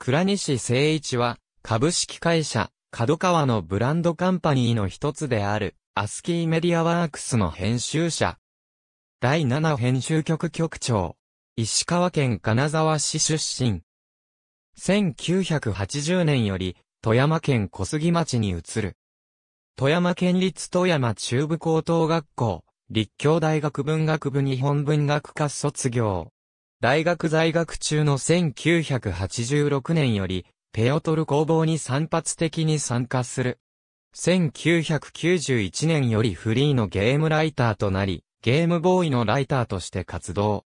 倉西誠一は、株式会社、角川のブランドカンパニーの一つである、アスキーメディアワークスの編集者。第7編集局局長。石川県金沢市出身。1980年より、富山県小杉町に移る。富山県立富山中部高等学校、立教大学文学部日本文学科卒業。大学在学中の1986年より、ペオトル工房に散発的に参加する。1991年よりフリーのゲームライターとなり、ゲームボーイのライターとして活動。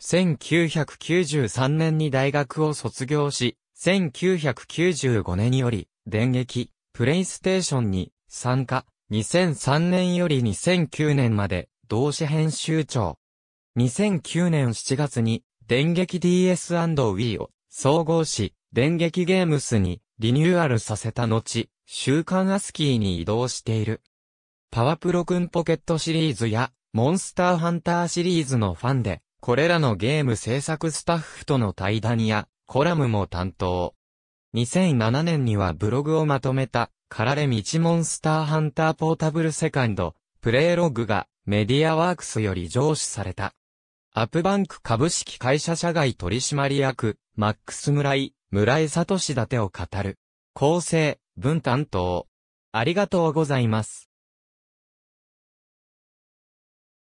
1993年に大学を卒業し、1995年より、電撃、プレイステーションに参加。2003年より2009年まで、同志編集長。2009年7月に、電撃 DS&Wii を総合し、電撃ゲームスにリニューアルさせた後、週刊アスキーに移動している。パワプロくんポケットシリーズや、モンスターハンターシリーズのファンで、これらのゲーム制作スタッフとの対談や、コラムも担当。2007年にはブログをまとめた、カラレミチモンスターハンターポータブルセカンド、プレイログがメディアワークスより上司された。アップバンク株式会社社外取締役、マックス村井、村井聡立てを語る。構成、分担当。ありがとうございます。